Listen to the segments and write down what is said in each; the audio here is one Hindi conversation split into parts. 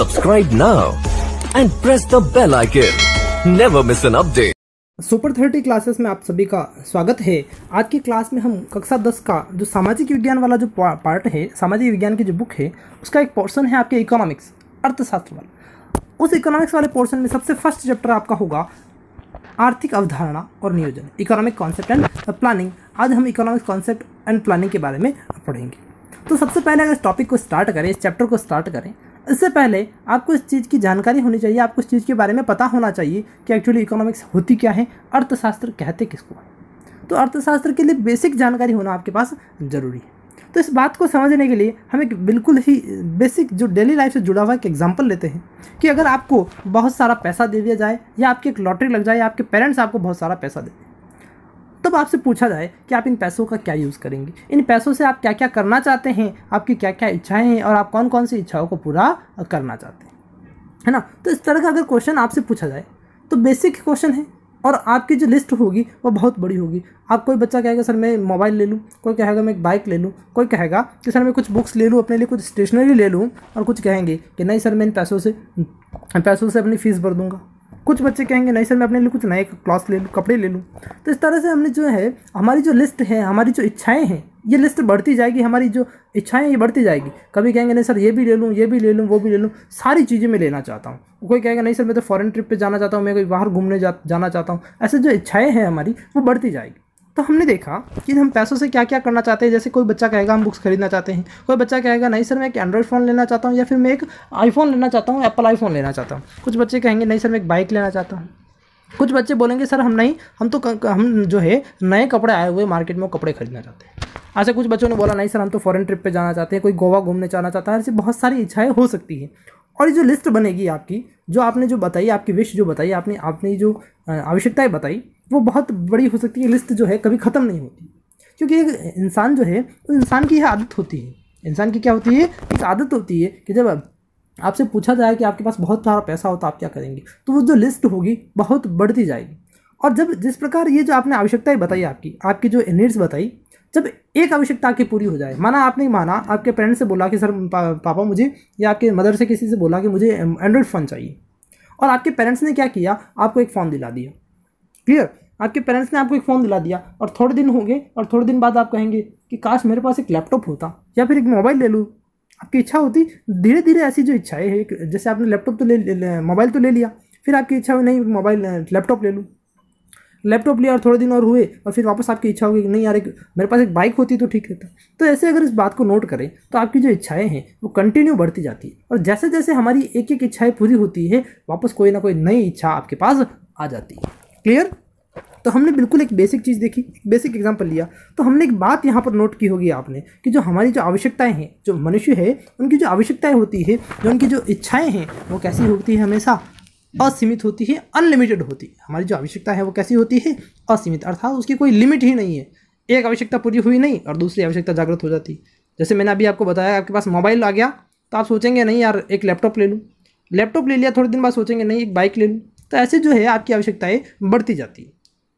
Subscribe now and press the bell icon. Never miss an update. Super thirty classes में आप सभी का स्वागत है आज की क्लास में हम कक्षा दस का जो सामाजिक विज्ञान वाला जो पार्ट है सामाजिक विज्ञान की जो बुक है उसका एक पोर्शन है आपके इकोनॉमिक्स अर्थशास्त्र वाला उस इकोनॉमिक्स वाले पोर्शन में सबसे फर्स्ट चैप्टर आपका होगा आर्थिक अवधारणा और नियोजन इकोनॉमिक कॉन्सेप्ट एंड प्लानिंग आज हम इकोनॉमिक कॉन्सेप्ट एंड प्लानिंग के बारे में पढ़ेंगे तो सबसे पहले अगर इस टॉपिक को स्टार्ट करें इस चैप्टर को स्टार्ट करें इससे पहले आपको इस चीज़ की जानकारी होनी चाहिए आपको इस चीज़ के बारे में पता होना चाहिए कि एक्चुअली इकोनॉमिक्स होती क्या है अर्थशास्त्र कहते किसको है तो अर्थशास्त्र के लिए बेसिक जानकारी होना आपके पास ज़रूरी है तो इस बात को समझने के लिए हम एक बिल्कुल ही बेसिक जो डेली लाइफ से जुड़ा हुआ एक एग्जाम्पल लेते हैं कि अगर आपको बहुत सारा पैसा दे दिया जाए या आपकी एक लॉटरी लग जाए या आपके पेरेंट्स आपको बहुत सारा पैसा दे दें तब आपसे पूछा जाए कि आप इन पैसों का क्या यूज़ करेंगे इन पैसों से आप क्या क्या करना चाहते हैं आपकी क्या क्या इच्छाएं हैं और आप कौन कौन सी इच्छाओं को पूरा करना चाहते हैं है ना तो इस तरह का अगर क्वेश्चन आपसे पूछा जाए तो बेसिक क्वेश्चन है और आपकी जो लिस्ट होगी वो बहुत बड़ी होगी आप कोई बच्चा कहेगा सर मैं मोबाइल ले लूँ कोई कहेगा मैं एक बाइक ले लूँ कोई कहेगा कि सर मैं कुछ बुक्स ले लूँ अपने लिए कुछ स्टेशनरी ले लूँ और कुछ कहेंगे कि नहीं सर मैं इन पैसों से पैसों से अपनी फ़ीस भर दूँगा कुछ बच्चे कहेंगे नहीं सर मैं अपने लिए कुछ नए क्लास ले लूँ कपड़े ले लूँ तो इस तरह से हमने जो है हमारी जो लिस्ट है हमारी जो इच्छाएँ हैं ये लिस्ट बढ़ती जाएगी हमारी जो इच्छाएँ ये बढ़ती जाएगी कभी कहेंगे नहीं सर ये भी ले लूँ ये भी ले लूँ वो भी ले लूँ सारी चीज़ें मैं लेना चाहता हूँ कोई कहेगा नहीं सर मैं तो फॉरेन ट्रिप पर जाना चाहता हूँ मैं कोई बाहर घूमने जा, जाना चाहता हूँ ऐसे जो इच्छाएँ हैं हमारी वो बढ़ती जाएगी तो हमने देखा कि हम पैसों से क्या क्या करना चाहते हैं जैसे कोई बच्चा कहेगा हम बुक्स खरीदना चाहते हैं कोई बच्चा कहेगा नहीं सर मैं एक एंड्रॉइड फ़ोन लेना चाहता हूँ या फिर मैं एक आईफोन लेना चाहता हूँ एप्पल आईफोन लेना चाहता हूँ कुछ बच्चे कहेंगे नहीं सर मैं एक बाइक लेना चाहता हूँ कुछ बच्चे बोलेंगे सर हम नहीं हम तो हम जो है नए कपड़े आए हुए मार्केट में कपड़े खरीदना चाहते हैं ऐसे कुछ बच्चों ने बोला नहीं सर हम तो फॉरेन ट्रिप पे जाना चाहते हैं कोई गोवा घूमने जाना चाहता है ऐसी बहुत सारी इच्छाएं हो सकती है और ये जो लिस्ट बनेगी आपकी जो आपने जो बताई आपकी विश जो बताई आपने आपने जो आवश्यकताएं बताई वो बहुत बड़ी हो सकती है लिस्ट जो है कभी ख़त्म नहीं होती क्योंकि एक इंसान जो है तो इंसान की यह आदत होती है इंसान की क्या होती है एक आदत होती है कि जब आपसे पूछा जाए कि आपके पास बहुत सारा पैसा हो तो आप क्या करेंगे तो वो जो लिस्ट होगी बहुत बढ़ती जाएगी और जब जिस प्रकार ये जो आपने आवश्यकताएं बताई आपकी आपकी जो नीड्स बताई जब एक आवश्यकता आपकी पूरी हो जाए माना आपने माना आपके पेरेंट्स से बोला कि सर पा, पापा मुझे या आपके मदर से किसी से बोला कि मुझे एंड्रॉयड फ़ोन चाहिए और आपके पेरेंट्स ने क्या किया आपको एक फ़ोन दिला दिया क्लियर आपके पेरेंट्स ने आपको एक फ़ोन दिला दिया और थोड़े दिन होंगे और थोड़े दिन बाद आप कहेंगे कि काश मेरे पास एक लैपटॉप होता या फिर एक मोबाइल ले लूँ आपकी इच्छा होती धीरे धीरे ऐसी जो इच्छाएँ है जैसे आपने लैपटॉप तो ले मोबाइल तो ले लिया फिर आपकी इच्छा हुई नहीं मोबाइल लैपटॉप ले लूँ लैपटॉप लिया और थोड़े दिन और हुए और फिर वापस आपकी इच्छा होगी कि नहीं यार एक मेरे पास एक बाइक होती तो ठीक रहता तो ऐसे अगर इस बात को नोट करें तो आपकी जो इच्छाएं हैं वो कंटिन्यू बढ़ती जाती है और जैसे जैसे हमारी एक एक इच्छाएं पूरी होती है वापस कोई ना कोई नई इच्छा आपके पास आ जाती है क्लियर तो हमने बिल्कुल एक बेसिक चीज़ देखी बेसिक एग्जाम्पल लिया तो हमने एक बात यहाँ पर नोट की होगी आपने कि जो हमारी जो आवश्यकताएं हैं जो मनुष्य है उनकी जो आवश्यकताएं होती है जो उनकी जो इच्छाएं हैं वो कैसी होती है हमेशा असीमित होती है अनलिमिटेड होती है हमारी जो आवश्यकता है वो कैसी होती है असीमित अर्थात उसकी कोई लिमिट ही नहीं है एक आवश्यकता पूरी हुई नहीं और दूसरी आवश्यकता जागृत हो जाती जैसे मैंने अभी आपको बताया आपके पास मोबाइल आ गया तो आप सोचेंगे नहीं यार एक लैपटॉप ले लूँ लैपटॉप ले लिया थोड़े दिन बाद सोचेंगे नहीं एक बाइक ले लूँ तो ऐसे जो है आपकी आवश्यकताएँ बढ़ती जाती है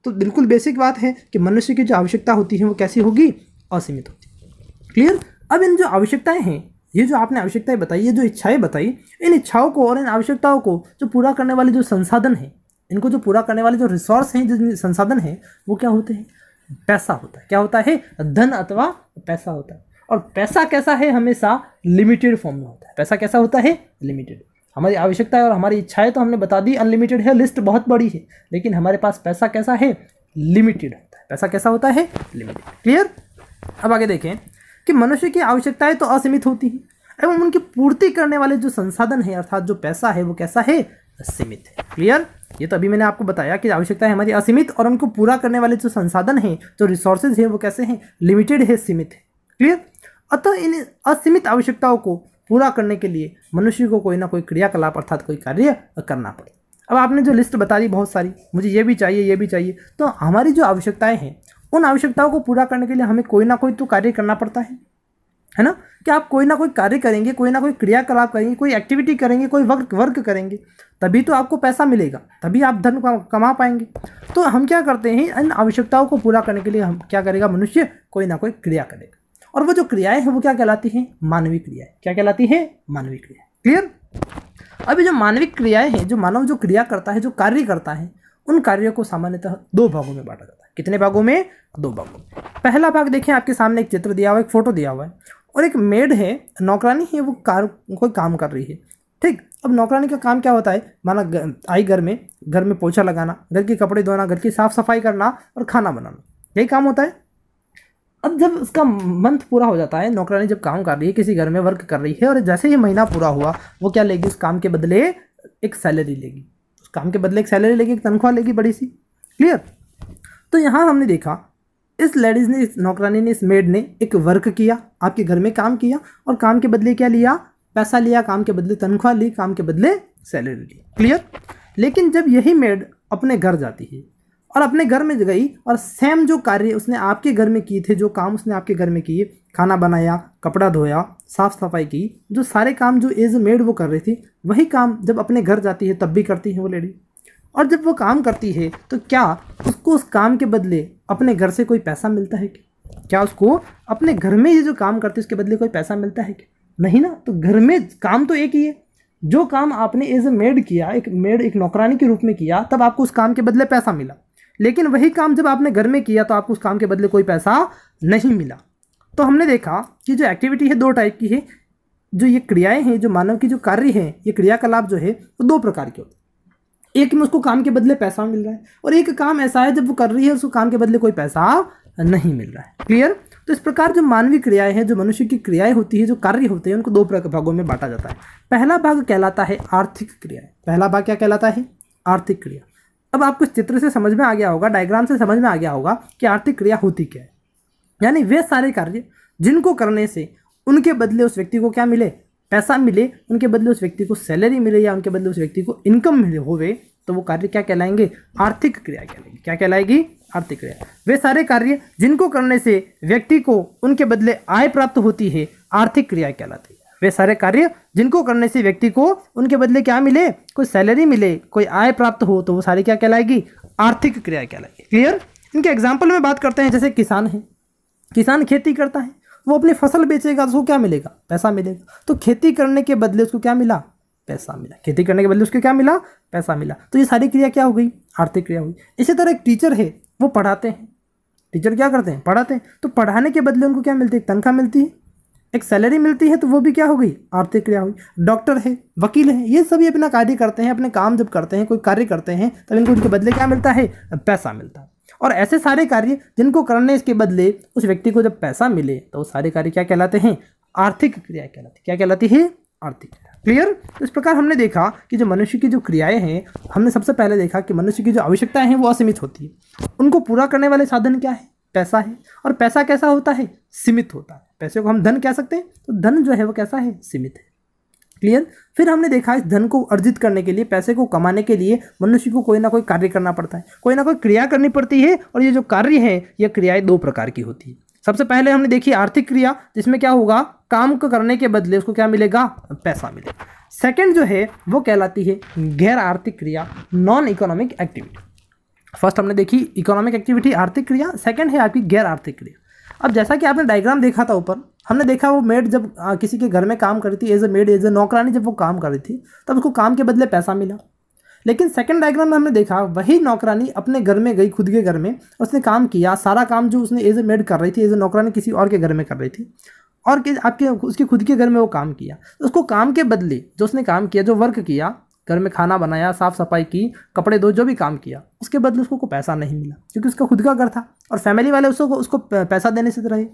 तो बिल्कुल बेसिक बात है कि मनुष्य की जो आवश्यकता होती है वो कैसी होगी असीमित होती क्लियर अब इन जो आवश्यकताएँ हैं ये जो आपने आवश्यकताएं बताई ये जो इच्छाएं बताई इन इच्छाओं को और इन आवश्यकताओं को जो पूरा करने वाले जो संसाधन हैं इनको जो पूरा करने वाले जो रिसोर्स हैं जो संसाधन हैं वो क्या होते हैं पैसा होता है क्या होता है धन अथवा पैसा होता है और पैसा कैसा है हमेशा लिमिटेड फॉर्म में होता है पैसा कैसा होता है लिमिटेड हमारी आवश्यकता है और हमारी इच्छाएं तो हमने बता दी अनलिमिटेड है लिस्ट बहुत बड़ी है लेकिन हमारे पास पैसा कैसा है लिमिटेड होता है पैसा कैसा होता है लिमिटेड क्लियर अब आगे देखें कि मनुष्य की आवश्यकताएं तो असीमित होती हैं एवं उनकी पूर्ति करने वाले जो संसाधन है अर्थात जो पैसा है वो कैसा है असीमित है क्लियर ये तो अभी मैंने आपको बताया कि आवश्यकता है हमारी असीमित और उनको पूरा करने वाले जो संसाधन हैं जो रिसोर्सेज हैं वो कैसे हैं लिमिटेड है सीमित है क्लियर अतः इन असीमित आवश्यकताओं को पूरा करने के लिए मनुष्य को कोई ना कोई क्रियाकलाप अर्थात कोई कार्य करना पड़े अब आपने जो लिस्ट बता दी बहुत सारी मुझे ये भी चाहिए ये भी चाहिए तो हमारी जो आवश्यकताएं हैं उन आवश्यकताओं को पूरा करने के लिए हमें कोई ना कोई तो कार्य करना पड़ता है है ना कि आप कोई ना कोई कार्य करेंगे कोई ना कोई क्रियाकलाप करेंगे कोई एक्टिविटी करेंगे कोई वर्क वर्क करेंगे तभी तो आपको पैसा मिलेगा तभी आप धन कमा पाएंगे तो हम क्या करते हैं इन आवश्यकताओं को पूरा करने के लिए हम क्या करेगा मनुष्य कोई ना कोई क्रिया करेगा और वो जो क्रियाएं हैं वो क्या कहलाती हैं मानवीय क्रियाएं क्या कहलाती हैं मानवीय क्रिया क्लियर अभी जो मानविक क्रियाएं हैं जो मानव जो क्रिया करता है जो कार्य करता है उन कार्यों को सामान्यतः दो भागों में बांटा जाता है कितने भागों में दो भागों में पहला भाग देखें आपके सामने एक चित्र दिया हुआ एक फ़ोटो दिया हुआ है और एक मेड है नौकरानी है वो कार कोई काम कर रही है ठीक अब नौकरानी का काम क्या होता है माना आई घर में घर में पोछा लगाना घर के कपड़े धोना घर की साफ़ सफाई करना और खाना बनाना यही काम होता है अब जब उसका मंथ पूरा हो जाता है नौकरानी जब काम कर रही है किसी घर में वर्क कर रही है और जैसे ही महीना पूरा हुआ वो क्या लेगी उस काम के बदले एक सैलरी लेगी काम के बदले एक सैलरी लेगी एक तनख्वाह लेगी बड़ी सी क्लियर तो यहाँ हमने देखा इस लेडीज़ ने इस नौकरानी ने इस मेड ने एक वर्क किया आपके घर में काम किया और काम के बदले क्या लिया पैसा लिया काम के बदले तनख्वाह ली काम के बदले सैलरी ली क्लियर लेकिन जब यही मेड अपने घर जाती है और अपने घर में गई और सेम जो कार्य उसने आपके घर में किए थे जो काम उसने आपके घर में किए खाना बनाया कपड़ा धोया साफ सफाई की जो सारे काम जो एज मेड वो कर रही थी वही काम जब अपने घर जाती है तब भी करती है वो लेडी और जब वो काम करती है तो क्या उसको उस काम के बदले अपने घर से कोई पैसा मिलता है क्या क्या उसको अपने घर में ये जो काम करती है उसके बदले कोई पैसा मिलता है क्या नहीं ना तो घर में काम तो एक ही है जो काम आपने एज ए मेड किया एक मेड एक नौकरानी के रूप में किया तब आपको उस काम के बदले पैसा मिला लेकिन वही काम जब आपने घर में किया तो आपको उस काम के बदले कोई पैसा नहीं मिला तो हमने देखा कि जो एक्टिविटी है दो टाइप की है जो ये क्रियाएं हैं जो मानव की जो कार्य हैं ये क्रियाकलाप जो है वो तो दो प्रकार के होते हैं एक में उसको काम के बदले पैसा मिल रहा है और एक काम ऐसा है जब वो कर रही है उसको काम के बदले कोई पैसा नहीं मिल रहा है क्लियर तो इस प्रकार जो मानवीय क्रियाएं हैं जो मनुष्य की क्रियाएं होती है जो कार्य होते हैं उनको दो भागों में बांटा जाता है पहला भाग कहलाता है आर्थिक क्रियाएं पहला भाग क्या कहलाता है आर्थिक क्रिया अब आपको चित्र से समझ में आ गया होगा डायग्राम से समझ में आ गया होगा कि आर्थिक क्रिया होती क्या है यानी वे सारे कार्य जिनको करने से उनके बदले उस व्यक्ति को क्या मिले पैसा मिले उनके बदले उस व्यक्ति को सैलरी मिले या उनके बदले उस व्यक्ति को इनकम मिले होवे तो वो कार्य क्या कहलाएंगे आर्थिक क्रिया कहलाएगी क्या कहलाएगी आर्थिक क्रिया वे सारे कार्य जिनको करने से व्यक्ति को उनके बदले आय प्राप्त होती है आर्थिक क्रिया कहलाती है वे सारे कार्य जिनको करने से व्यक्ति को उनके बदले क्या मिले कोई सैलरी मिले कोई आय प्राप्त हो तो वो सारी क्या कहलाएगी आर्थिक क्रिया कहलाएगी क्लियर इनके एग्जाम्पल में बात करते हैं जैसे किसान है किसान खेती करता है वो अपनी फसल बेचेगा तो उसको क्या मिलेगा पैसा मिलेगा तो खेती करने के बदले उसको क्या मिला पैसा मिला खेती करने के बदले उसको क्या मिला पैसा मिला तो ये सारी क्रिया क्या हो गई आर्थिक क्रिया हुई इसी तरह एक टीचर है वो पढ़ाते हैं टीचर क्या करते हैं पढ़ाते हैं तो पढ़ाने के बदले उनको क्या मिलती है तनख्वाह मिलती है एक सैलरी मिलती है तो वो भी क्या हो गई आर्थिक क्रिया हुई डॉक्टर है वकील है ये सभी अपना कार्य करते हैं अपने काम जब करते हैं कोई कार्य करते हैं तब इनको उनके बदले क्या मिलता है पैसा मिलता है और ऐसे सारे कार्य जिनको करने इसके बदले उस व्यक्ति को जब पैसा मिले तो वो सारे कार्य क्या कहलाते हैं आर्थिक क्रिया कहलाती है क्या कहलाती है आर्थिक क्रिया क्लियर तो इस प्रकार हमने देखा कि जो मनुष्य की जो क्रियाएं हैं हमने सबसे पहले देखा कि मनुष्य की जो आवश्यकताएं हैं वो असीमित होती है उनको पूरा करने वाले साधन क्या है पैसा है और पैसा कैसा होता है सीमित होता है पैसे को हम धन कह सकते हैं तो धन जो है वो कैसा है सीमित है क्लियर फिर हमने देखा इस धन को अर्जित करने के लिए पैसे को कमाने के लिए मनुष्य को कोई ना कोई कार्य करना पड़ता है कोई ना कोई क्रिया करनी पड़ती है और ये जो कार्य है ये क्रियाएं दो प्रकार की होती है सबसे पहले हमने देखी आर्थिक क्रिया जिसमें क्या होगा काम को करने के बदले उसको क्या मिलेगा पैसा मिलेगा सेकेंड जो है वो कहलाती है गैर आर्थिक क्रिया नॉन इकोनॉमिक एक्टिविटी फर्स्ट हमने देखी इकोनॉमिक एक्टिविटी आर्थिक क्रिया सेकेंड है आपकी गैर आर्थिक क्रिया अब जैसा कि आपने डायग्राम देखा था ऊपर हमने देखा वो मेड जब आ, किसी के घर में काम थी as a maid as a नौकरानी जब वो काम कर रही थी तब उसको काम के बदले पैसा मिला लेकिन सेकंड डायग्राम में हमने देखा वही नौकरानी अपने घर में गई खुद के घर में उसने काम किया सारा काम जो उसने एज ए मेड कर रही थी एज ए नौकरानी किसी और के घर में कर रही थी और कि आपके उसके खुद के घर में वो काम किया उसको काम के बदले जो उसने काम किया जो वर्क किया घर में खाना बनाया साफ़ सफाई की कपड़े धो जो भी काम किया उसके बदले उसको को पैसा नहीं मिला क्योंकि उसका खुद का घर था और फैमिली वाले उसको उसको पैसा देने से तो रहे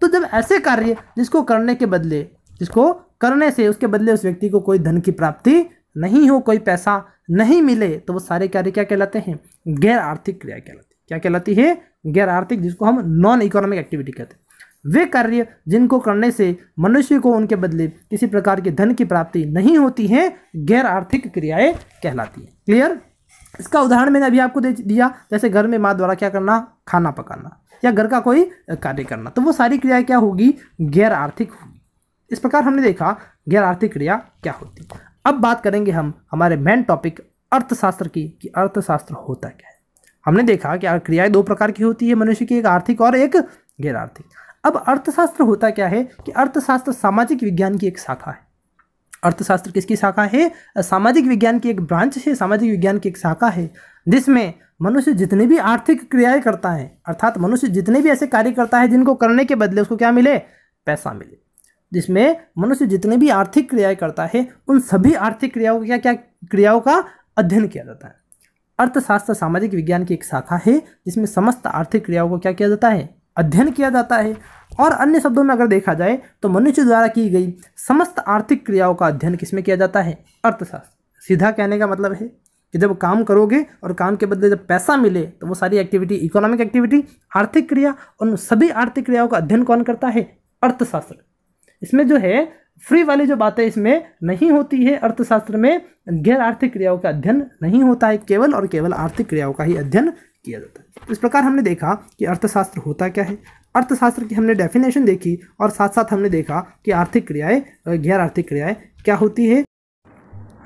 तो जब ऐसे कार्य जिसको करने के बदले जिसको करने से उसके बदले उस व्यक्ति को कोई धन की प्राप्ति नहीं हो कोई पैसा नहीं मिले तो वो सारे कार्य क्या कहलाते हैं गैर आर्थिक क्रिया कहलाती क्या कहलाती है गैर आर्थिक जिसको हम नॉन इकोनॉमिक एक्टिविटी कहते हैं वे कार्य जिनको करने से मनुष्य को उनके बदले किसी प्रकार के धन की प्राप्ति नहीं होती है गैर आर्थिक क्रियाएं कहलाती हैं क्लियर इसका उदाहरण मैंने अभी आपको दे दिया जैसे घर में माँ द्वारा क्या करना खाना पकाना या घर का कोई कार्य करना तो वो सारी क्रियाएं क्या होगी गैर आर्थिक होगी इस प्रकार हमने देखा गैर आर्थिक क्रिया क्या होती है अब बात करेंगे हम हमारे मेन टॉपिक अर्थशास्त्र की कि अर्थशास्त्र होता क्या है हमने देखा कि क्रियाएं दो प्रकार की होती है मनुष्य की एक आर्थिक और एक गैर आर्थिक अब अर्थशास्त्र होता क्या है कि अर्थशास्त्र सामाजिक विज्ञान की एक शाखा है अर्थशास्त्र किसकी शाखा है सामाजिक विज्ञान की एक ब्रांच है सामाजिक विज्ञान की एक शाखा है जिसमें मनुष्य जितने भी आर्थिक क्रियाएं करता है अर्थात मनुष्य जितने भी ऐसे कार्य करता है जिनको करने के बदले उसको क्या मिले पैसा मिले जिसमें मनुष्य जितने भी आर्थिक क्रियाएं करता है उन सभी आर्थिक क्रियाओं क्या क्या क्रियाओं का अध्ययन किया जाता है अर्थशास्त्र सामाजिक विज्ञान की एक शाखा है जिसमें समस्त आर्थिक क्रियाओं को क्या किया जाता है अध्ययन किया जाता है और अन्य शब्दों में अगर देखा जाए तो मनुष्य द्वारा की गई समस्त आर्थिक क्रियाओं का अध्ययन किसमें किया जाता है अर्थशास्त्र सीधा कहने का मतलब है कि जब काम करोगे और काम के बदले जब पैसा मिले तो वो सारी एक्टिविटी इकोनॉमिक एक्टिविटी आर्थिक क्रिया उन सभी आर्थिक क्रियाओं का अध्ययन कौन करता है अर्थशास्त्र इसमें जो है फ्री वाली जो बातें इसमें नहीं होती है अर्थशास्त्र में गैर आर्थिक क्रियाओं का अध्ययन नहीं होता है केवल और केवल आर्थिक क्रियाओं का ही अध्ययन किया जाता है तो इस प्रकार हमने देखा कि अर्थशास्त्र होता क्या है अर्थशास्त्र की हमने डेफिनेशन देखी और साथ साथ हमने देखा कि आर्थिक क्रियाएं गैर आर्थिक क्रियाएं क्या होती है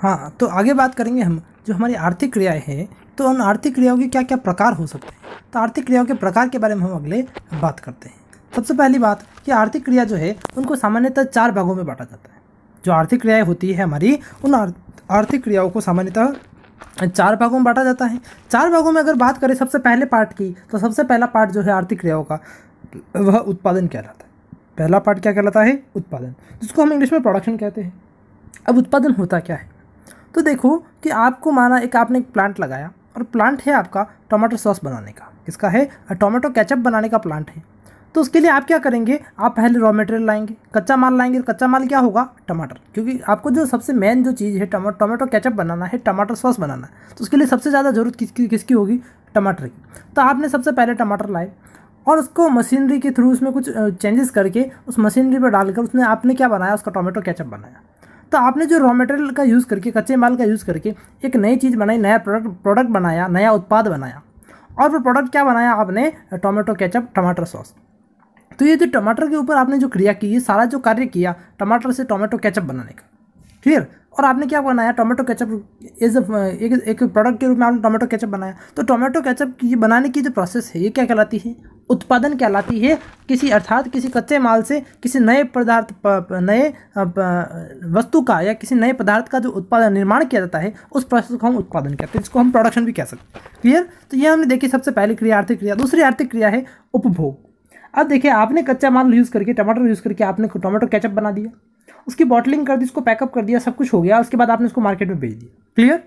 हाँ तो आगे बात करेंगे हम जो हमारी आर्थिक क्रियाएं हैं तो उन आर्थिक क्रियाओं के क्या क्या प्रकार हो सकते हैं तो आर्थिक क्रियाओं के प्रकार के बारे में हम अगले बात करते हैं सबसे पहली बात कि आर्थिक क्रिया जो है उनको सामान्यतः चार भागों में बांटा जाता है जो आर्थिक क्रियाएं होती है हमारी उन आर्थिक क्रियाओं को सामान्यतः चार भागों में बांटा जाता है चार भागों में अगर बात करें सबसे पहले पार्ट की तो सबसे पहला पार्ट जो है आर्थिक क्रियाओं का वह उत्पादन कहलाता है पहला पार्ट क्या कहलाता है उत्पादन जिसको हम इंग्लिश में प्रोडक्शन कहते हैं अब उत्पादन होता क्या है तो देखो कि आपको माना एक आपने एक प्लांट लगाया और प्लांट है आपका टोमेटो सॉस बनाने का इसका है टोमेटो केचप बनाने का प्लांट है तो उसके लिए आप क्या करेंगे आप पहले रॉ मटेरियल लाएंगे कच्चा माल लाएंगे तो कच्चा माल क्या होगा टमाटर क्योंकि आपको जो सबसे मेन जो चीज़ है टमा टोमेटो कैचअप बनाना है टमाटर सॉस बनाना है तो उसके लिए सबसे ज़्यादा ज़रूरत किसकी किसकी होगी टमाटर की तो आपने सबसे पहले टमाटर लाए और उसको मशीनरी के थ्रू उसमें कुछ चेंजेस करके उस मशीनरी पर डालकर उसने आपने क्या बनाया उसका टोमेटो कैचअप बनाया तो आपने जो रॉ मटेरियल का यूज़ करके कच्चे माल का यूज़ करके एक नई चीज़ बनाई नया प्रोडक्ट प्रोडक्ट बनाया नया उत्पाद बनाया और वो प्रोडक्ट क्या बनाया आपने टोमेटो केचप टमाटर सॉस तो ये जो टमाटर के ऊपर आपने जो क्रिया की ये सारा जो कार्य किया टमाटर से टोमेटो कैचअप बनाने का क्लियर और आपने क्या बनाया टोमेटो कैचअप एज एक एक प्रोडक्ट के रूप में आपने टोमेटो कैचअप बनाया तो टोमेटो कैचअप की बनाने की जो प्रोसेस है ये क्या कहलाती है उत्पादन कहलाती है किसी अर्थात किसी कच्चे माल से किसी नए पदार्थ नए वस्तु का या किसी नए पदार्थ का जो उत्पादन निर्माण किया जाता है उस प्रोसेस को हम उत्पादन कहते हैं जिसको हम प्रोडक्शन भी कह सकते हैं क्लियर तो ये हमने देखी सबसे पहली क्रिया आर्थिक क्रिया दूसरी आर्थिक क्रिया है उपभोग अब देखिए आपने कच्चा माल यूज़ करके टमाटर यूज़ करके आपने टमाटो कैचअप बना दिया उसकी बॉटलिंग कर दी उसको पैकअप कर दिया सब कुछ हो गया उसके बाद आपने उसको मार्केट में भेज दिया क्लियर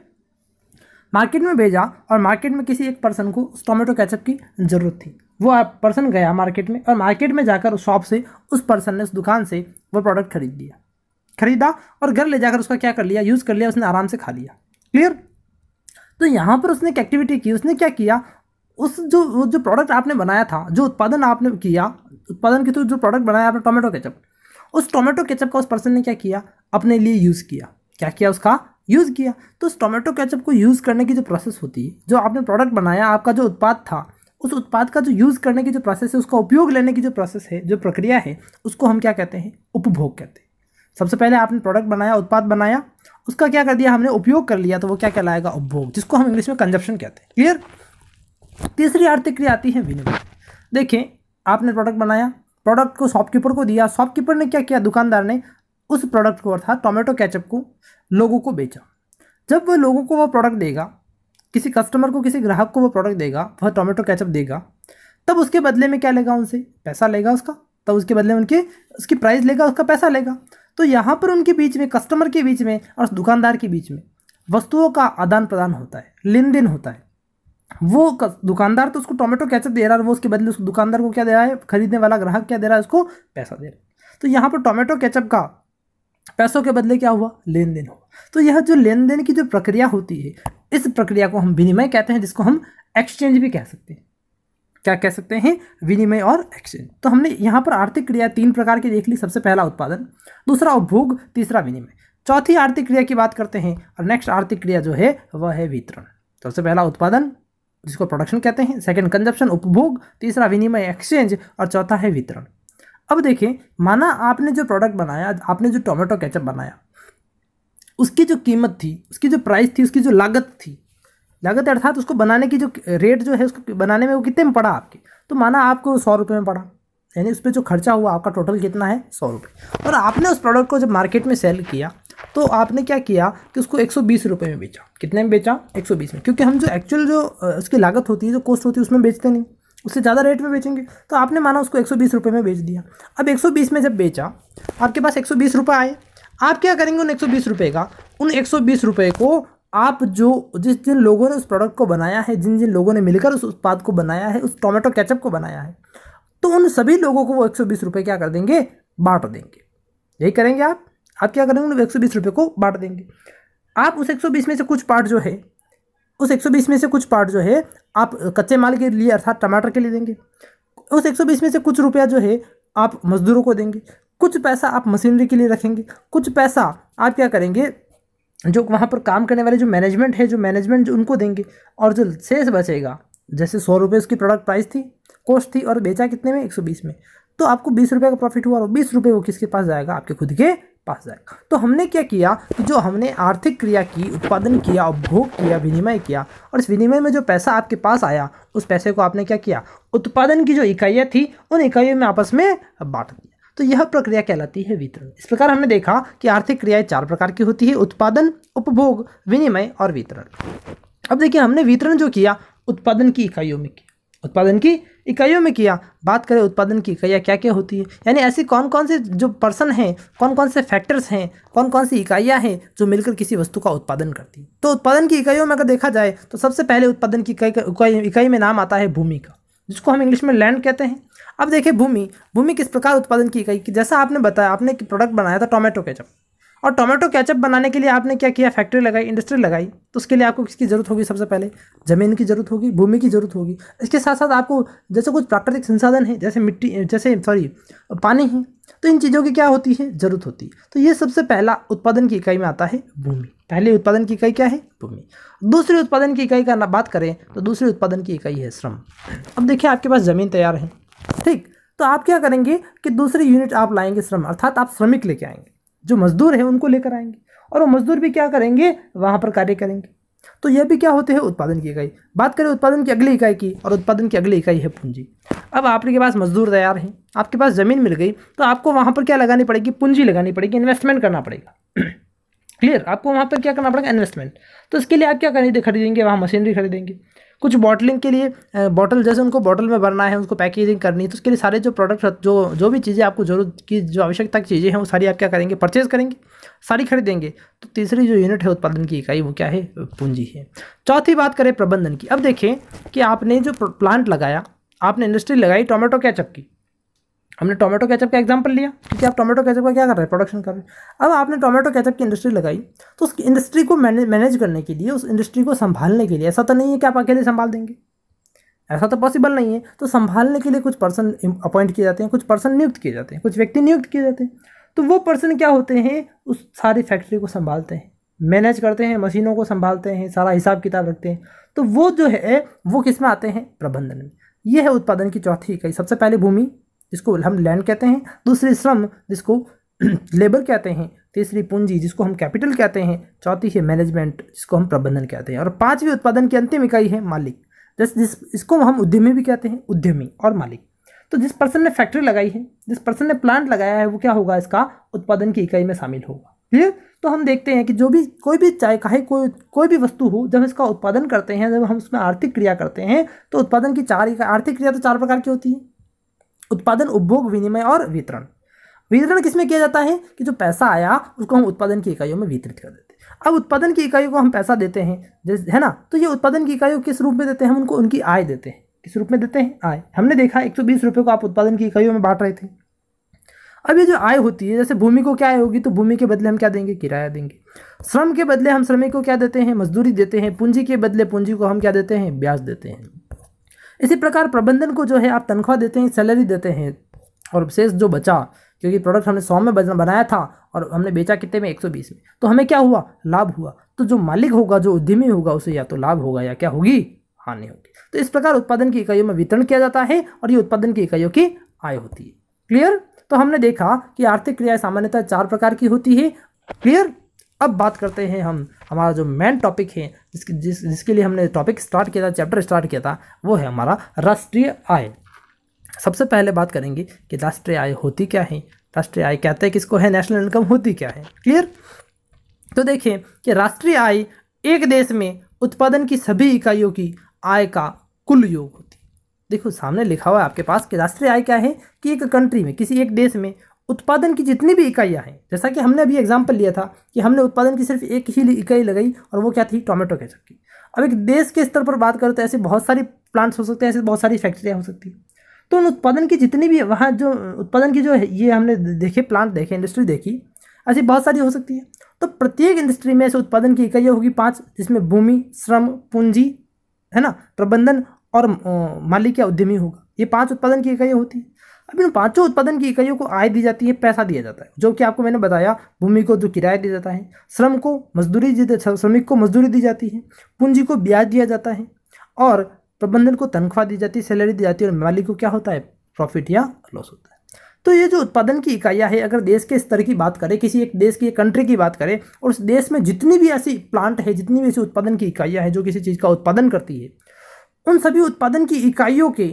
मार्केट में भेजा और मार्केट में किसी एक पर्सन को उस टोमेटो कैचअप की ज़रूरत थी वो आप पर्सन गया मार्केट में और मार्केट में जाकर उस शॉप से उस पर्सन ने उस दुकान से वो प्रोडक्ट खरीद लिया खरीदा और घर ले जाकर उसका क्या कर लिया यूज़ कर लिया उसने आराम से खा लिया क्लियर तो यहाँ पर उसने एक एक्टिविटी की उसने क्या किया उस जो जो प्रोडक्ट आपने बनाया था जो उत्पादन आपने किया उत्पादन के थ्रू जो प्रोडक्ट बनाया आपने टोमेटो केचप उस टोमेटो केचप का उस पर्सन ने क्या किया अपने लिए यूज़ किया क्या किया उसका यूज़ किया तो उस टोमेटो केचप को यूज़ करने की जो प्रोसेस होती है जो आपने प्रोडक्ट बनाया आपका जो उत्पाद था उस उत्पाद का जो यूज़ करने की जो प्रोसेस है उसका उपयोग लेने की जो प्रोसेस है जो प्रक्रिया है उसको हम क्या कहते हैं उपभोग कहते हैं सबसे पहले आपने प्रोडक्ट बनाया उत्पाद बनाया उसका क्या कर दिया हमने उपयोग कर लिया तो वो क्या कहलाएगा उपभोग जिसको हम इंग्लिश में कंजप्शन कहते हैं क्लियर तीसरी आर्थिक क्रिया आती है विनिमय देखें आपने प्रोडक्ट बनाया प्रोडक्ट को शॉपकीपर को दिया शॉपकीपर ने क्या किया दुकानदार ने उस प्रोडक्ट को अर्थात टोमेटो कैचअप को लोगों को बेचा जब वह लोगों को वह प्रोडक्ट देगा किसी कस्टमर को किसी ग्राहक को वह प्रोडक्ट देगा वह टोमेटो कैचअप देगा तब उसके बदले में क्या लेगा उनसे पैसा लेगा उसका तब उसके बदले में उनके उसकी प्राइस लेगा उसका पैसा लेगा तो यहाँ पर उनके बीच में कस्टमर के बीच में और दुकानदार के बीच में वस्तुओं का आदान प्रदान होता है लेन देन होता है वो दुकानदार तो उसको टोमेटो कैचअप दे रहा है वो उसके बदले उसको दुकानदार को क्या दे रहा है खरीदने वाला ग्राहक क्या दे रहा है उसको पैसा दे रहा है तो यहाँ पर टोमेटो कैचअप का पैसों के बदले क्या हुआ लेन देन हुआ तो यह जो लेन देन की जो प्रक्रिया होती है इस प्रक्रिया को हम विनिमय कहते हैं जिसको हम एक्सचेंज भी कह सकते हैं क्या कह सकते हैं विनिमय और एक्सचेंज तो हमने यहाँ पर आर्थिक क्रिया तीन प्रकार की देख ली सबसे पहला उत्पादन दूसरा उपभोग तीसरा विनिमय चौथी आर्थिक क्रिया की बात करते हैं और नेक्स्ट आर्थिक क्रिया जो है वह है वितरण सबसे पहला उत्पादन जिसको प्रोडक्शन कहते हैं सेकंड कंजप्शन उपभोग तीसरा विनिमय एक्सचेंज और चौथा है वितरण अब देखें माना आपने जो प्रोडक्ट बनाया आपने जो टोमेटो केचप बनाया उसकी जो कीमत थी उसकी जो प्राइस थी उसकी जो लागत थी लागत अर्थात उसको बनाने की जो रेट जो है उसको बनाने में वो कितने में पड़ा आपके तो माना आपको सौ रुपये में पड़ा यानी उस पर जो खर्चा हुआ आपका टोटल कितना है सौ रुपये और आपने उस प्रोडक्ट को जब मार्केट में सेल किया तो आपने क्या किया कि उसको एक सौ में बेचा कितने में बेचा एक में क्योंकि हम जो एक्चुअल जो उसकी लागत होती है जो कॉस्ट होती है उसमें बेचते नहीं उससे ज़्यादा रेट में बेचेंगे तो आपने माना उसको एक सौ में बेच दिया अब एक में जब बेचा आपके पास एक सौ आए आप क्या करेंगे उन एक सौ का उन एक सौ को आप जो जिस जिन लोगों ने उस प्रोडक्ट को बनाया है जिन जिन लोगों ने मिलकर उस उत्पाद को बनाया है उस टोमेटो केचप को बनाया है तो उन सभी लोगों को वो एक सौ क्या कर देंगे बांट देंगे यही करेंगे आप आप क्या करेंगे उन एक सौ बीस रुपये को बांट देंगे आप उस एक सौ बीस में से कुछ पार्ट जो है उस एक सौ बीस में से कुछ पार्ट जो है आप कच्चे माल के लिए अर्थात टमाटर के लिए देंगे उस एक सौ बीस में से कुछ रुपया जो है आप मज़दूरों को देंगे कुछ पैसा आप मशीनरी के लिए रखेंगे कुछ पैसा आप क्या करेंगे जो वहाँ पर काम करने वाले जो मैनेजमेंट है जो मैनेजमेंट जो उनको देंगे और जो शेष बचेगा जैसे सौ रुपये उसकी प्रोडक्ट प्राइस थी कॉस्ट थी और बेचा कितने में एक सौ बीस में तो आपको बीस रुपये का प्रॉफिट हुआ और बीस रुपये वो किसके पास जाएगा आपके खुद के पास जाएगा तो हमने क्या किया कि जो हमने आर्थिक क्रिया की उत्पादन किया उपभोग किया विनिमय किया और इस विनिमय में जो पैसा आपके पास आया उस पैसे को आपने क्या किया उत्पादन की जो इकाइयाँ थी उन इकाइयों में आपस में बांट दिया तो यह प्रक्रिया कहलाती है वितरण इस प्रकार हमने देखा कि आर्थिक क्रियाएँ चार प्रकार की होती है उत्पादन उपभोग विनिमय और वितरण अब देखिए हमने वितरण जो किया उत्पादन की इकाइयों में किया उत्पादन की इकाइयों में किया बात करें उत्पादन की इकाइयाँ क्या क्या होती है यानी ऐसी कौन कौन से जो पर्सन हैं कौन कौन से फैक्टर्स हैं कौन कौन सी इकाइयाँ हैं जो मिलकर किसी वस्तु का उत्पादन करती हैं तो उत्पादन की इकाइयों में अगर देखा जाए तो सबसे पहले उत्पादन की इकाई में नाम आता है भूमि का जिसको हम इंग्लिश में लैंड कहते हैं अब देखिए भूमि भूमि किस प्रकार उत्पादन की इकाई की जैसा आपने बताया आपने प्रोडक्ट बनाया था टोमेटो केचप और टोमेटो कैचअप बनाने के लिए आपने क्या किया फैक्ट्री लगाई इंडस्ट्री लगाई तो उसके लिए आपको किसकी ज़रूरत होगी सबसे पहले ज़मीन की ज़रूरत होगी भूमि की ज़रूरत होगी इसके साथ साथ आपको जैसे कुछ प्राकृतिक संसाधन है जैसे मिट्टी जैसे सॉरी पानी है तो इन चीज़ों की क्या होती है ज़रूरत होती है तो ये सबसे पहला उत्पादन की इकाई में आता है भूमि पहले उत्पादन की इकाई क्या है भूमि दूसरी उत्पादन की इकाई का बात करें तो दूसरी उत्पादन की इकाई है श्रम अब देखिए आपके पास ज़मीन तैयार है ठीक तो आप क्या करेंगे कि दूसरी यूनिट आप लाएंगे श्रम अर्थात आप श्रमिक लेके आएंगे जो मज़दूर हैं उनको लेकर आएंगे और वो मज़दूर भी क्या करेंगे वहाँ पर कार्य करेंगे तो यह भी क्या होते हैं उत्पादन की इकाई बात करें उत्पादन की अगली इकाई की और उत्पादन की अगली इकाई है पूंजी अब आपके पास मजदूर तैयार हैं आपके पास ज़मीन मिल गई तो आपको वहाँ पर क्या लगानी पड़ेगी पूंजी लगानी पड़ेगी इन्वेस्टमेंट करना पड़ेगा क्लियर आपको वहाँ पर क्या करना पड़ेगा इन्वेस्टमेंट तो इसके लिए आप क्या करेंगे खरीदेंगे वहाँ मशीनरी खरीदेंगे कुछ बॉटलिंग के लिए बॉटल जैसे उनको बॉटल में भरना है उनको पैकेजिंग करनी है तो उसके लिए सारे जो प्रोडक्ट जो जो भी चीज़ें आपको जरूरत की जो आवश्यकता की चीज़ें हैं वो सारी आप क्या करेंगे परचेज करेंगे सारी खरीदेंगे तो तीसरी जो यूनिट है उत्पादन की इकाई वो क्या है पूंजी है चौथी बात करें प्रबंधन की अब देखें कि आपने जो प्लांट लगाया आपने इंडस्ट्री लगाई टोमेटो क्या चपकी हमने टोमेटो कैचअप का एग्जाम्पल लिया क्योंकि आप टोमेटो कैचअप का क्या कर रहे हैं प्रोडक्शन कर रहे हैं अब आपने टोमेटो कैचअप की इंडस्ट्री लगाई तो उस इंडस्ट्री को मैनेज करने के लिए उस इंडस्ट्री को संभालने के लिए ऐसा तो नहीं है कि आप अकेले संभाल देंगे ऐसा तो पॉसिबल नहीं है तो संभालने के लिए कुछ पर्सन अपॉइंट किए जाते हैं कुछ पर्सन नियुक्त किए जाते हैं कुछ व्यक्ति नियुक्त किए जाते हैं तो वो पर्सन क्या होते हैं उस सारी फैक्ट्री को संभालते हैं मैनेज करते हैं मशीनों को संभालते हैं सारा हिसाब किताब रखते हैं तो वो जो है वो किस में आते हैं प्रबंधन में ये है उत्पादन की चौथी इकाई सबसे पहले भूमि जिसको हम लैंड कहते हैं दूसरी श्रम जिसको लेबर कहते हैं तीसरी पूंजी जिसको हम कैपिटल कहते हैं चौथी है मैनेजमेंट जिसको हम प्रबंधन कहते हैं और पांचवी उत्पादन की अंतिम इकाई है मालिक जिस जिस इसको हम उद्यमी भी कहते हैं उद्यमी और मालिक तो जिस पर्सन ने फैक्ट्री लगाई है जिस पर्सन ने प्लांट लगाया है वो क्या होगा इसका उत्पादन की इकाई में शामिल होगा क्लियर तो हम देखते हैं कि जो भी कोई भी चाहे चाहे कोई कोई भी वस्तु हो जब इसका उत्पादन करते हैं जब हम उसमें आर्थिक क्रिया करते हैं तो उत्पादन की चार आर्थिक क्रिया तो चार प्रकार की होती है उत्पादन उपभोग विनिमय और वितरण वितरण किसमें किया जाता है कि जो पैसा आया उसको हम उत्पादन की इकाइयों में वितरित कर देते हैं अब उत्पादन की इकाइयों को हम पैसा देते हैं जैसे है ना तो ये उत्पादन की इकाइयों किस रूप में देते हैं हम उनको उनकी आय देते हैं किस रूप में देते हैं आय हमने देखा एक सौ को आप उत्पादन की इकाइयों में बांट रहे थे अब ये जो आय होती है जैसे भूमि को क्या आय होगी तो भूमि के बदले हम क्या देंगे किराया देंगे श्रम के बदले हम श्रमिक को क्या देते हैं मजदूरी देते हैं पूंजी के बदले पूंजी को हम क्या देते हैं ब्याज देते हैं इसी प्रकार प्रबंधन को जो है आप तनख्वाह देते हैं सैलरी देते हैं और शेष जो बचा क्योंकि प्रोडक्ट हमने सौ में बनाया था और हमने बेचा कितने में 120 में तो हमें क्या हुआ लाभ हुआ तो जो मालिक होगा जो उद्यमी होगा उसे या तो लाभ होगा या क्या होगी हानि होगी तो इस प्रकार उत्पादन की इकाइयों में वितरण किया जाता है और ये उत्पादन की इकाइयों की आय होती है क्लियर तो हमने देखा कि आर्थिक क्रियाएं सामान्यतः चार प्रकार की होती है क्लियर अब बात करते हैं हम हमारा जो मेन टॉपिक है जिसके जिस जिसके लिए हमने टॉपिक स्टार्ट किया था चैप्टर स्टार्ट किया था वो है हमारा राष्ट्रीय आय सबसे पहले बात करेंगे कि राष्ट्रीय आय होती क्या है राष्ट्रीय आय कहते हैं किसको है नेशनल इनकम होती क्या है क्लियर तो देखिए कि राष्ट्रीय आय एक देश में उत्पादन की सभी इकाइयों की आय का कुल योग होती है देखो सामने लिखा हुआ है आपके पास कि राष्ट्रीय आय क्या है कि एक कंट्री में किसी एक देश में उत्पादन की जितनी भी इकाइयाँ हैं जैसा कि हमने अभी एग्जाम्पल लिया था कि हमने उत्पादन की सिर्फ एक ही इकाई लगाई और वो क्या थी टोमेटो केचप की अब एक देश के स्तर पर बात करें तो ऐसे बहुत सारी प्लांट्स हो सकते हैं ऐसे बहुत सारी फैक्ट्रियाँ हो सकती हैं तो उन उत्पादन की जितनी भी वहाँ जो उत्पादन की जो ये हमने देखे प्लांट देखे इंडस्ट्री देखी ऐसी बहुत सारी हो सकती है तो प्रत्येक इंडस्ट्री में ऐसे उत्पादन की इकाइयाँ होगी पाँच जिसमें भूमि श्रम पूंजी है ना प्रबंधन और मालिक या उद्यमी होगा ये पाँच उत्पादन की इकाइयाँ होती हैं अब इन पांचों उत्पादन की इकाइयों को आय दी जाती है पैसा दिया जाता है जो कि आपको मैंने बताया भूमि को जो किराया दिया जाता है श्रम को मजदूरी श्रमिक को मजदूरी दी जाती है पूंजी को ब्याज दिया जाता है और प्रबंधन को तनख्वाह दी जाती है सैलरी दी जाती है और मालिक को क्या होता है प्रॉफिट या लॉस होता है तो ये जो उत्पादन की इकाइयाँ है अगर देश के स्तर की बात करें किसी एक देश की एक कंट्री की बात करें और उस देश में जितनी भी ऐसी प्लांट है जितनी भी ऐसी उत्पादन की इकाइयाँ हैं जो किसी चीज़ का उत्पादन करती है उन सभी उत्पादन की इकाइयों के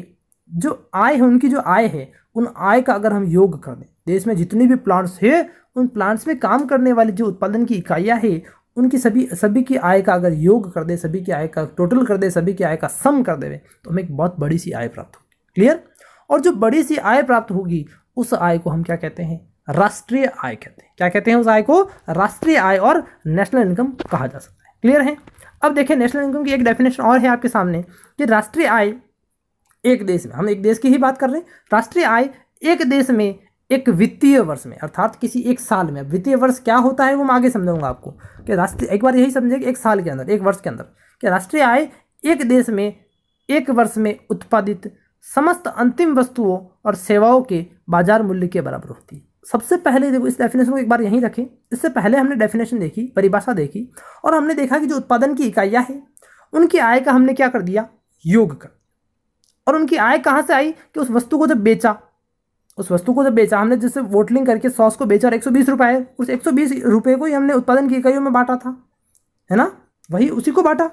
जो आय है उनकी जो आय है उन आय का अगर हम योग कर दें देश में जितने भी प्लांट्स है उन प्लांट्स में काम करने वाली जो उत्पादन की इकाइयाँ है उनकी सभी सभी की आय का अगर योग कर दे सभी की आय का टोटल कर दे सभी की आय का सम कर दे तो हमें एक बहुत बड़ी सी आय प्राप्त होगी क्लियर और जो बड़ी सी आय प्राप्त होगी उस आय को हम क्या कहते हैं राष्ट्रीय आय कहते हैं क्या कहते हैं उस आय को राष्ट्रीय आय और नेशनल इनकम कहा जा सकता है क्लियर है अब देखिए नेशनल इनकम की एक डेफिनेशन और है आपके सामने कि राष्ट्रीय आय एक देश में हम एक देश की ही बात कर रहे हैं राष्ट्रीय आय एक देश में एक वित्तीय वर्ष में अर्थात किसी एक साल में वित्तीय वर्ष क्या होता है वो मैं आगे समझाऊंगा आपको कि राष्ट्रीय एक बार यही समझे कि एक साल के अंदर एक वर्ष के अंदर कि राष्ट्रीय आय एक देश में एक वर्ष में उत्पादित समस्त अंतिम वस्तुओं और सेवाओं के बाजार मूल्य के बराबर होती है सबसे पहले देखो इस डेफिनेशन को एक बार यहीं रखें इससे पहले हमने डेफिनेशन देखी परिभाषा देखी और हमने देखा कि जो उत्पादन की इकाइयाँ हैं उनकी आय का हमने क्या कर दिया योग कर और उनकी आय कहाँ से आई कि उस वस्तु को जब बेचा उस वस्तु को जब बेचा हमने जिससे वोटलिंग करके सॉस को बेचा और एक सौ बीस रुपये उस एक सौ बीस रुपये को ही हमने उत्पादन की इकाइयों में बांटा था है ना वही उसी को बांटा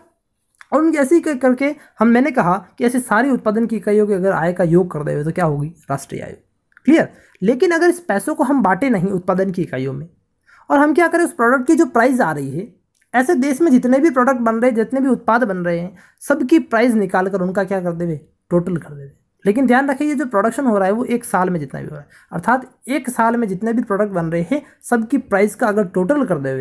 और उनके ऐसे ही करके हम मैंने कहा कि ऐसे सारी उत्पादन की इकाइयों के अगर आय का योग कर देवे तो क्या होगी राष्ट्रीय आय क्लियर लेकिन अगर इस पैसों को हम बांटे नहीं उत्पादन की इकाइयों में और हम क्या करें उस प्रोडक्ट की जो प्राइस आ रही है ऐसे देश में जितने भी प्रोडक्ट बन रहे हैं जितने भी उत्पाद बन रहे हैं सबकी प्राइस निकाल कर उनका क्या कर देवे टोटल कर दे लेकिन ध्यान रखें ये जो प्रोडक्शन हो रहा है वो एक साल में जितना भी हो रहा है अर्थात एक साल में जितने भी प्रोडक्ट बन रहे हैं सबकी प्राइस का अगर टोटल कर दे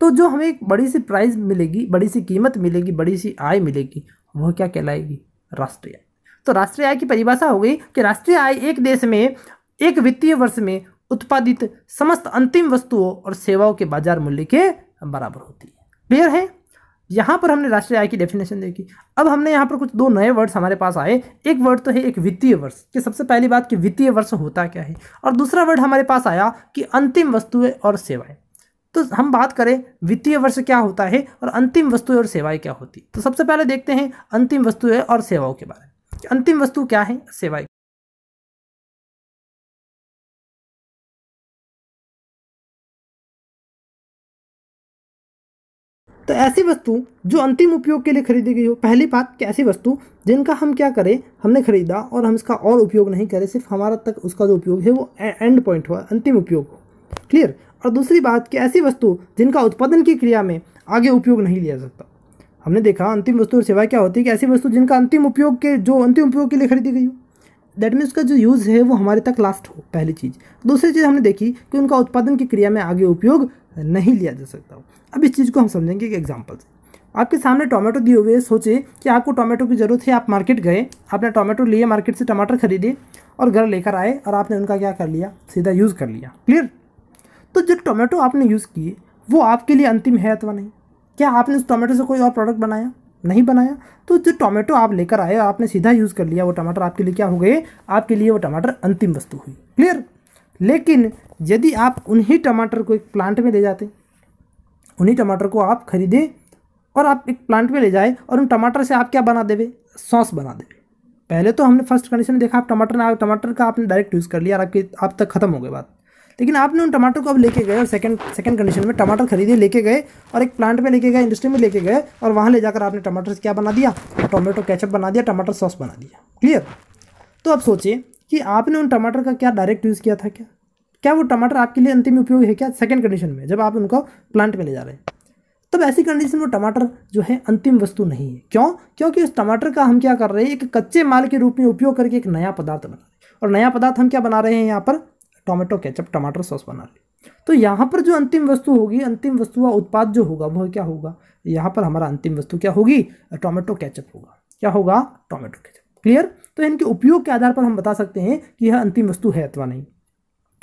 तो जो हमें एक बड़ी सी प्राइस मिलेगी बड़ी सी कीमत मिलेगी बड़ी सी आय मिलेगी वह क्या कहलाएगी राष्ट्रीय आय तो राष्ट्रीय आय की परिभाषा हो गई कि राष्ट्रीय आय एक देश में एक वित्तीय वर्ष में उत्पादित समस्त अंतिम वस्तुओं और सेवाओं के बाजार मूल्य के बराबर होती है क्लियर है यहाँ पर हमने राष्ट्रीय आय की डेफिनेशन देखी अब हमने यहाँ पर कुछ दो नए वर्ड्स हमारे पास आए एक वर्ड तो है एक वित्तीय वर्ष कि सबसे पहली बात कि वित्तीय वर्ष होता क्या है और दूसरा वर्ड हमारे पास आया कि अंतिम वस्तुएं और सेवाएं तो हम बात करें वित्तीय वर्ष क्या होता है और अंतिम वस्तुएं और सेवाएं क्या होती तो सबसे पहले देखते हैं अंतिम वस्तुएं और सेवाओं के बारे में अंतिम वस्तु क्या है सेवाएं तो ऐसी वस्तु जो अंतिम उपयोग के लिए खरीदी गई हो पहली बात कि ऐसी वस्तु जिनका हम क्या करें हमने खरीदा और हम इसका और उपयोग नहीं करें सिर्फ हमारा तक उसका जो उपयोग है वो एंड पॉइंट हुआ अंतिम उपयोग हो क्लियर और दूसरी बात कि ऐसी वस्तु जिनका उत्पादन की क्रिया में आगे उपयोग नहीं लिया सकता हमने देखा अंतिम वस्तु और सेवा क्या होती है कि ऐसी वस्तु जिनका अंतिम उपयोग के जो अंतिम उपयोग के लिए खरीदी गई हो दैट मीन्स उसका जो यूज़ है वो हमारे तक लास्ट हो पहली चीज़ दूसरी चीज़ हमने देखी कि उनका उत्पादन की क्रिया में आगे उपयोग नहीं लिया जा सकता अब इस चीज़ को हम समझेंगे एक एग्जाम्पल से आपके सामने टोमेटो दिए हुए सोचे कि आपको टोमेटो की ज़रूरत है आप मार्केट गए आपने टोमेटो लिए मार्केट से टमाटर खरीदे और घर लेकर आए और आपने उनका क्या कर लिया सीधा यूज़ कर लिया क्लियर तो जो टोमेटो आपने यूज़ किए वो आपके लिए अंतिम है अथवा नहीं क्या आपने उस टोमेटो से कोई और प्रोडक्ट बनाया नहीं बनाया तो जो टोमेटो आप लेकर आए आपने सीधा यूज़ कर लिया वो टमाटर आपके लिए क्या हो गए आपके लिए वो टमाटर अंतिम वस्तु हुई क्लियर लेकिन यदि आप उन्हीं टमाटर को एक प्लांट में ले जाते उन्हीं टमाटर को आप खरीदें और आप एक प्लांट में ले जाए और उन टमाटर से आप क्या बना देवे सॉस बना देवे पहले तो हमने फर्स्ट कंडीशन देखा आप टमाटर ने टमाटर का आपने डायरेक्ट यूज़ कर लिया और आपकी आप तक खत्म हो गई बात लेकिन आपने उन टमाटर को अब लेके गए और सेकंड सेकंड कंडीशन में टमाटर खरीदे लेके गए और एक प्लांट में लेके गए इंडस्ट्री में लेके गए और वहाँ ले जाकर आपने टमाटर से क्या बना दिया टोमेटो केचप बना दिया टमाटर सॉस बना दिया क्लियर तो अब सोचिए कि आपने उन टमाटर का क्या डायरेक्ट यूज़ किया था क्या क्या वो टमाटर आपके लिए अंतिम उपयोग है क्या सेकेंड कंडीशन में जब आप उनको प्लांट में ले जा रहे हैं तब ऐसी कंडीशन में टमाटर जो है अंतिम वस्तु नहीं है क्यों क्योंकि उस टमाटर का हम क्या कर रहे हैं एक कच्चे माल के रूप में उपयोग करके एक नया पदार्थ बना रहे हैं और नया पदार्थ हम क्या बना रहे हैं यहाँ पर टोमेटो केचप टमाटर सॉस बना रहे तो यहाँ पर जो अंतिम वस्तु होगी अंतिम वस्तु व उत्पाद जो होगा वह क्या होगा यहाँ पर हमारा अंतिम वस्तु क्या होगी टोमेटो कैचअप होगा क्या होगा टोमेटो कैचअप क्लियर तो इनके उपयोग के आधार पर हम बता सकते हैं कि यह अंतिम वस्तु है अथवा नहीं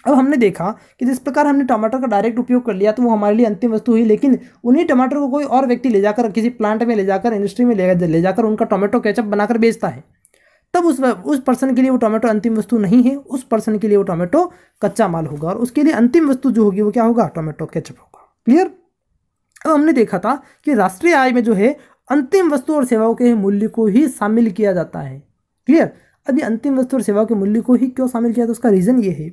अब हमने देखा कि जिस प्रकार हमने टमाटर का डायरेक्ट उपयोग कर लिया तो वो हमारे लिए अंतिम वस्तु हुई लेकिन उन्हीं टमाटर को कोई और व्यक्ति ले जाकर किसी प्लांट में ले जाकर इंडस्ट्री में ले, ले जाकर उनका टोमेटो कैचअप बनाकर बेचता है तब उस उस पर्सन के लिए वो टोमेटो अंतिम वस्तु नहीं है उस पर्सन के लिए वो टोमेटो कच्चा माल होगा और उसके लिए अंतिम वस्तु जो होगी वो क्या होगा टोमेटो कैचअप होगा क्लियर अब हमने देखा था कि राष्ट्रीय आय में जो है अंतिम वस्तु और सेवाओं के मूल्य को ही शामिल किया जाता है क्लियर अभी अंतिम वस्तु और सेवाओं के मूल्य को ही क्यों शामिल किया है तो उसका रीज़न ये है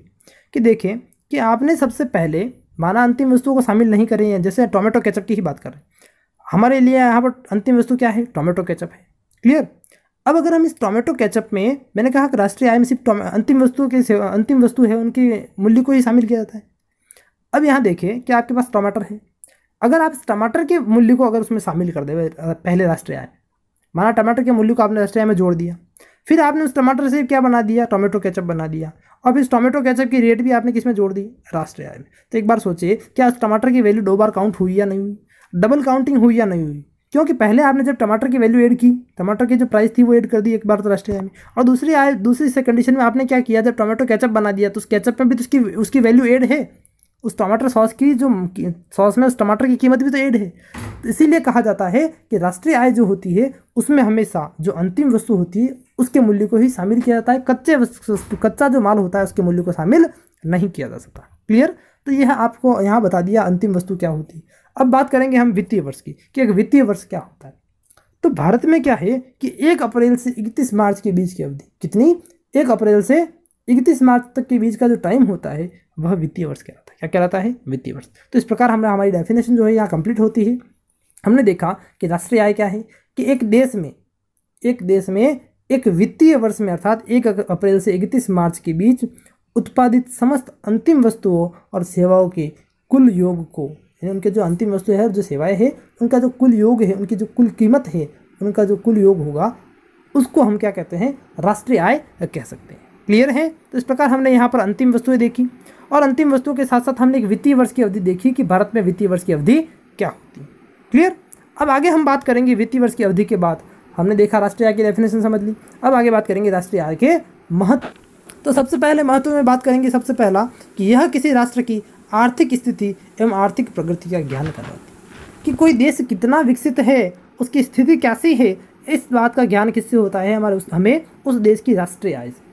कि देखें कि आपने सबसे पहले माना अंतिम वस्तुओं को शामिल नहीं करें हैं जैसे टोमेटो केचप की ही बात कर रहे हैं हमारे लिए यहाँ पर अंतिम वस्तु क्या है टोमेटो केचप है क्लियर अब अगर हम इस टोमेटो केचप में मैंने कहा कि राष्ट्रीय आय में सिर्फ अंतिम वस्तु के अंतिम वस्तु है उनकी मूल्य को ही शामिल किया जाता है अब यहाँ देखें कि आपके पास टमाटर है अगर आप टमाटर के मूल्य को अगर उसमें शामिल कर दे पहले राष्ट्रीय आय माना टमाटर के मूल्य को आपने राष्ट्रीय आय में जोड़ दिया फिर आपने उस टमाटर से क्या बना दिया टोमेटो केचप बना दिया अब इस टोमेटो कैचअप की रेट भी आपने किस में जोड़ दी राष्ट्रीय आय में तो एक बार सोचिए क्या टमाटर की वैल्यू दो बार काउंट हुई या नहीं हुई डबल काउंटिंग हुई या नहीं हुई क्योंकि पहले आपने जब टमाटर की वैल्यू ऐड की टमाटर की जो प्राइस थी वो ऐड कर दी एक बार तो राष्ट्रीय आय में और दूसरी आय दूसरी से कंडीशन में आपने क्या किया जब टमाटो कैचअप बना दिया तो उस कैचअप में भी तो उसकी उसकी वैल्यू ऐड है उस टमाटर सॉस की जो सॉस में उस टमाटर की कीमत भी तो ऐड है तो इसीलिए कहा जाता है कि राष्ट्रीय आय जो होती है उसमें हमेशा जो अंतिम वस्तु होती है उसके मूल्य को ही शामिल किया जाता है कच्चे वस्तु कच्चा जो माल होता है उसके मूल्य को शामिल नहीं किया जा सकता क्लियर तो यह आपको यहाँ बता दिया अंतिम वस्तु क्या होती है अब बात करेंगे हम वित्तीय वर्ष की कि एक वित्तीय वर्ष क्या होता है तो भारत में क्या है कि एक अप्रैल से इकतीस मार्च के बीच की अवधि कितनी एक अप्रैल से इकतीस मार्च तक के बीच का जो टाइम होता है वह वित्तीय वर्ष कहलाता है क्या कहलाता है वित्तीय वर्ष तो इस प्रकार हमने हमारी डेफिनेशन जो है यहाँ कंप्लीट होती है हमने देखा कि राष्ट्रीय आय क्या है कि एक देश में एक देश में एक वित्तीय वर्ष में अर्थात एक अप्रैल से इकतीस मार्च के बीच उत्पादित समस्त अंतिम वस्तुओं और सेवाओं के कुल योग को यानी उनके जो अंतिम वस्तु है जो सेवाएं हैं उनका जो कुल योग है उनकी जो कुल कीमत है उनका जो कुल योग होगा उसको हम क्या कहते हैं राष्ट्रीय आय कह सकते हैं क्लियर है तो इस प्रकार हमने यहाँ पर अंतिम वस्तुएं देखी और अंतिम वस्तुओं के साथ साथ हमने एक वित्तीय वर्ष की अवधि देखी कि भारत में वित्तीय वर्ष की अवधि क्या होती है क्लियर अब आगे हम बात करेंगे वित्तीय वर्ष की अवधि के बाद हमने देखा राष्ट्रीय आय की डेफिनेशन समझ ली अब आगे बात करेंगे राष्ट्रीय आय के महत्व तो सबसे पहले महत्व में बात करेंगे सबसे पहला कि यह किसी राष्ट्र की आर्थिक स्थिति एवं आर्थिक प्रगति का ज्ञान करवाती कि कोई देश कितना विकसित है उसकी स्थिति कैसी है इस बात का ज्ञान किससे होता है हमारे उस हमें उस देश की राष्ट्रीय आय से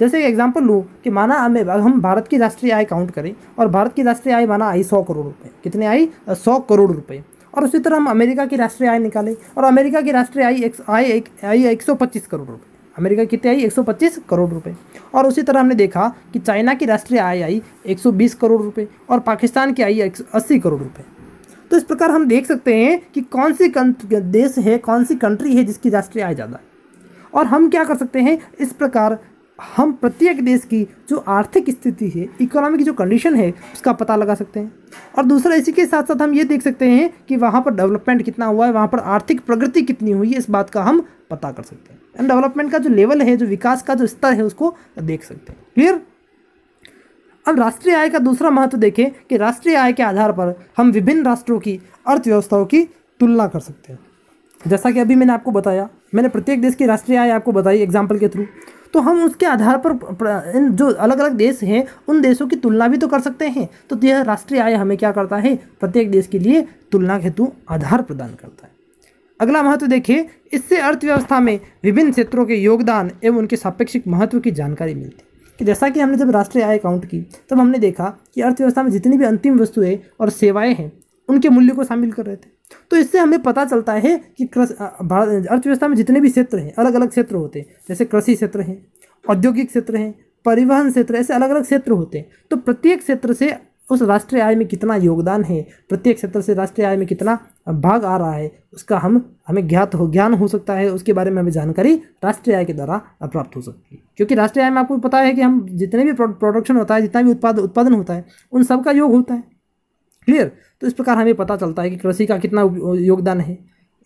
जैसे एक एग्जाम्पल लूँ कि माना हमें हम भारत की राष्ट्रीय आय काउंट करें और भारत की राष्ट्रीय आय माना आई सौ करोड़ रुपये कितने आई सौ करोड़ रुपये और उसी तरह हम अमेरिका की राष्ट्रीय आय निकालें और अमेरिका की राष्ट्रीय आय एक आय एक आई एक सौ पच्चीस करोड़ रुपये अमेरिका कितने आई एक सौ पच्चीस करोड़ रुपए और उसी तरह हमने देखा कि चाइना की राष्ट्रीय आय आई एक सौ बीस करोड़ रुपए और पाकिस्तान की आई एक सौ अस्सी करोड़ रुपए तो इस प्रकार हम देख सकते हैं कि कौन सी देश है कौन सी कंट्री है जिसकी राष्ट्रीय आय ज़्यादा है और हम क्या कर सकते हैं इस प्रकार हम प्रत्येक देश की जो आर्थिक स्थिति है इकोनॉमी की जो कंडीशन है उसका पता लगा सकते हैं और दूसरा इसी के साथ साथ हम ये देख सकते हैं कि वहाँ पर डेवलपमेंट कितना हुआ है वहाँ पर आर्थिक प्रगति कितनी हुई है इस बात का हम पता कर सकते हैं एंड डेवलपमेंट का जो लेवल है जो विकास का जो स्तर है उसको देख सकते हैं क्लियर अब राष्ट्रीय आय का दूसरा महत्व देखें कि राष्ट्रीय आय के आधार पर हम विभिन्न राष्ट्रों की अर्थव्यवस्थाओं की तुलना कर सकते हैं जैसा कि अभी मैंने आपको बताया मैंने प्रत्येक देश की राष्ट्रीय आय आपको बताई एग्जाम्पल के थ्रू तो हम उसके आधार पर इन जो अलग अलग देश हैं उन देशों की तुलना भी तो कर सकते हैं तो यह राष्ट्रीय आय हमें क्या करता है प्रत्येक देश के लिए तुलना हेतु आधार प्रदान करता है अगला महत्व देखिए इससे अर्थव्यवस्था में विभिन्न क्षेत्रों के योगदान एवं उनके सापेक्षिक महत्व की जानकारी मिलती है कि जैसा कि हमने जब राष्ट्रीय आय काउंट की तब हमने देखा कि अर्थव्यवस्था में जितनी भी अंतिम वस्तुएं और सेवाएं हैं उनके मूल्य को शामिल कर रहे थे तो इससे हमें पता चलता है कि भारत अर्थव्यवस्था में जितने भी क्षेत्र हैं अलग अलग क्षेत्र होते हैं जैसे कृषि क्षेत्र हैं औद्योगिक क्षेत्र हैं परिवहन क्षेत्र ऐसे अलग अलग क्षेत्र होते हैं तो प्रत्येक क्षेत्र से उस राष्ट्रीय आय में कितना योगदान है प्रत्येक क्षेत्र से राष्ट्रीय आय में कितना भाग आ रहा है उसका हम हमें ज्ञात हो ज्ञान हो सकता है उसके बारे में हमें जानकारी राष्ट्रीय आय के द्वारा प्राप्त हो सकती है क्योंकि राष्ट्रीय आय में आपको पता है कि हम जितने भी प्रोडक्शन होता है जितना भी उत्पाद उत्पादन होता है उन सब का योग होता है क्लियर तो इस प्रकार हमें पता चलता है कि कृषि का कितना योगदान है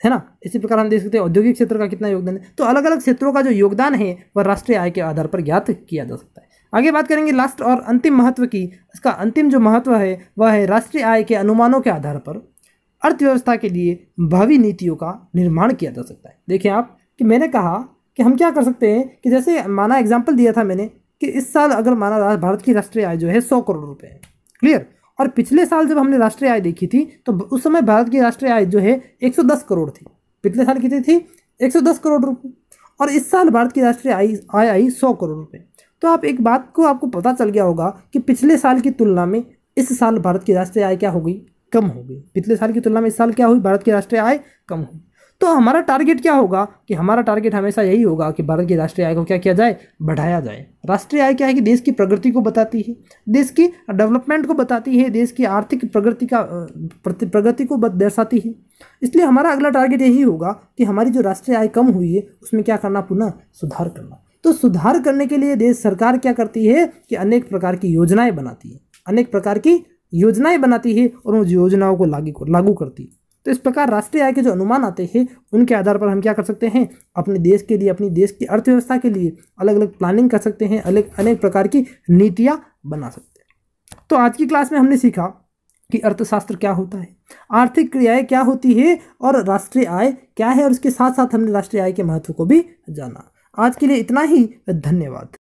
है ना इसी प्रकार हम देख सकते हैं औद्योगिक क्षेत्र का कितना योगदान है तो अलग अलग क्षेत्रों का जो योगदान है वह राष्ट्रीय आय के आधार पर ज्ञात किया जा सकता है आगे बात करेंगे लास्ट और अंतिम महत्व की इसका अंतिम जो महत्व है वह है राष्ट्रीय आय के अनुमानों के आधार पर अर्थव्यवस्था के लिए भावी नीतियों का निर्माण किया जा सकता है देखिए आप कि मैंने कहा कि हम क्या कर सकते हैं कि जैसे माना एग्जाम्पल दिया था मैंने कि इस साल अगर माना भारत की राष्ट्रीय आय जो है सौ करोड़ रुपये है क्लियर और पिछले साल जब हमने राष्ट्रीय आय देखी थी तो उस समय भारत की राष्ट्रीय आय जो है 110 करोड़ थी पिछले साल कितनी थी 110 करोड़ रुपए और इस साल भारत की राष्ट्रीय आय आय आई सौ करोड़ रुपये तो आप एक बात को आपको पता चल गया होगा कि पिछले साल की तुलना में इस साल भारत की राष्ट्रीय आय क्या हो गई कम हो गई पिछले साल की तुलना में इस साल क्या हुई भारत की राष्ट्रीय आय कम हुई तो हमारा टारगेट क्या होगा कि हमारा टारगेट हमेशा यही होगा कि भारत की राष्ट्रीय आय को क्या किया जाए बढ़ाया जाए राष्ट्रीय आय क्या है कि देश की प्रगति को बताती है देश की डेवलपमेंट को बताती है देश की आर्थिक प्रगति का प्रगति को दर्शाती है इसलिए हमारा अगला टारगेट यही होगा कि हमारी जो राष्ट्रीय आय कम हुई है उसमें क्या करना पुनः सुधार करना तो सुधार करने के लिए देश सरकार क्या करती है कि अनेक प्रकार की योजनाएं बनाती है अनेक प्रकार की योजनाएं बनाती है और उन योजनाओं को लागू लागू करती है तो इस प्रकार राष्ट्रीय आय के जो अनुमान आते हैं उनके आधार पर हम क्या कर सकते हैं अपने देश के लिए अपनी देश की अर्थव्यवस्था के लिए अलग अलग प्लानिंग कर सकते हैं अलग अनेक प्रकार की नीतियाँ बना सकते हैं तो आज की क्लास में हमने सीखा कि अर्थशास्त्र क्या होता है आर्थिक क्रियाएँ क्या होती है और राष्ट्रीय आय क्या है और उसके साथ साथ हमने राष्ट्रीय आय के महत्व को भी जाना आज के लिए इतना ही धन्यवाद